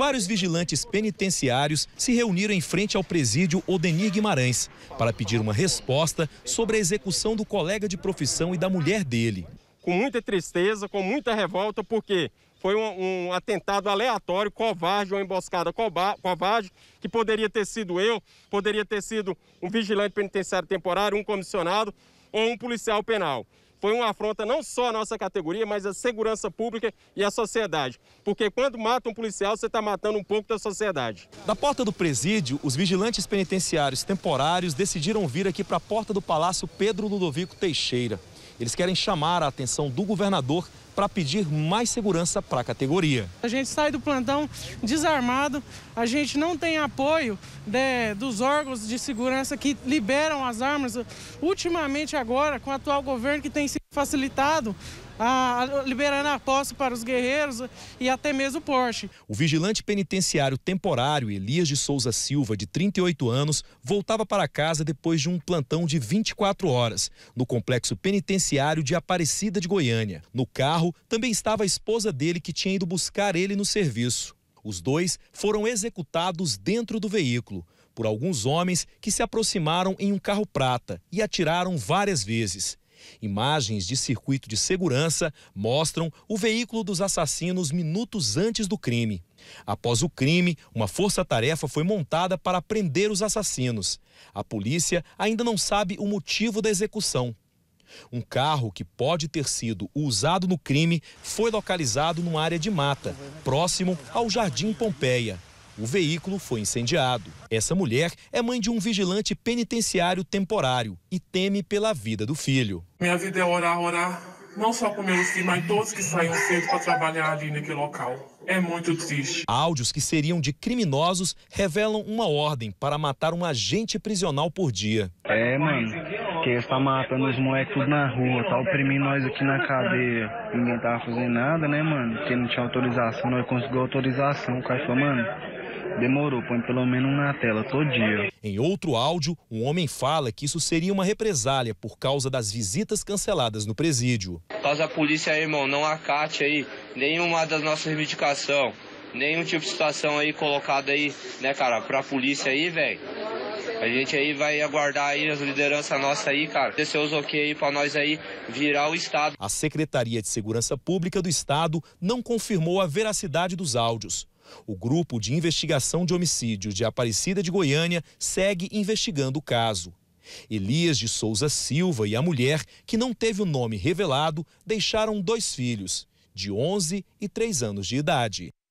vários vigilantes penitenciários se reuniram em frente ao presídio Odenir Guimarães para pedir uma resposta sobre a execução do colega de profissão e da mulher dele. Com muita tristeza, com muita revolta, porque foi um, um, atentado aleatório, covarde, uma emboscada covarde, que poderia ter sido eu, poderia ter sido um vigilante penitenciário temporário, um comissionado ou um policial penal foi uma afronta não só à nossa categoria, mas à segurança pública e à sociedade. Porque quando mata um policial, você está matando um pouco da sociedade. Da porta do presídio, os vigilantes penitenciários temporários decidiram vir aqui para a porta do Palácio Pedro Ludovico Teixeira. Eles querem chamar a atenção do governador para pedir mais segurança para a categoria. A gente sai do plantão desarmado, a gente não tem apoio de, né, dos órgãos de segurança que liberam as armas. Ultimamente agora, com o atual governo que tem se facilitado a, liberando a posse para os guerreiros e até mesmo o Porsche. O vigilante penitenciário temporário Elias de Souza Silva, de 38 anos, voltava para casa depois de um plantão de 24 horas no complexo penitenciário de Aparecida de Goiânia. No carro também estava a esposa dele que tinha ido buscar ele no serviço. Os dois foram executados dentro do veículo por alguns homens que se aproximaram em um carro prata e atiraram várias vezes. Imagens de circuito de segurança mostram o veículo dos assassinos minutos antes do crime. Após o crime, uma força-tarefa foi montada para prender os assassinos. A polícia ainda não sabe o motivo da execução. Um carro que pode ter sido usado no crime foi localizado numa área de mata, próximo ao Jardim Pompeia. O veículo foi incendiado. Essa mulher é mãe de um vigilante penitenciário temporário e teme pela vida do filho. Minha vida é orar, orar, não só com meus filhos, mas todos que saíram cedo para trabalhar ali naquele local. É muito triste. Áudios que seriam de criminosos revelam uma ordem para matar um agente prisional por dia. É, mano, que eles tá matando os moleques tudo na rua, tá oprimindo nós aqui na cadeia. Ninguém tava fazendo nada, né, mano? Que não tinha autorização, nós conseguimos autorização. O cara falou, mano, Demorou, põe pelo menos na tela todo dia. Em outro áudio, um homem fala que isso seria uma represália por causa das visitas canceladas no presídio. Caso a polícia aí, irmão, não acate aí nenhuma das nossas reivindicações, nenhum tipo de situação aí colocada aí, né, cara, pra polícia aí, velho. A gente aí vai aguardar aí as lideranças nossas aí, cara. Descer os ok aí pra nós aí virar o Estado. A Secretaria de Segurança Pública do Estado não confirmou a veracidade dos áudios. O Grupo de Investigação de Homicídio de Aparecida de Goiânia segue investigando o caso. Elias de Souza Silva e a mulher, que não teve o nome revelado, deixaram dois filhos, de 11 e 3 anos de idade.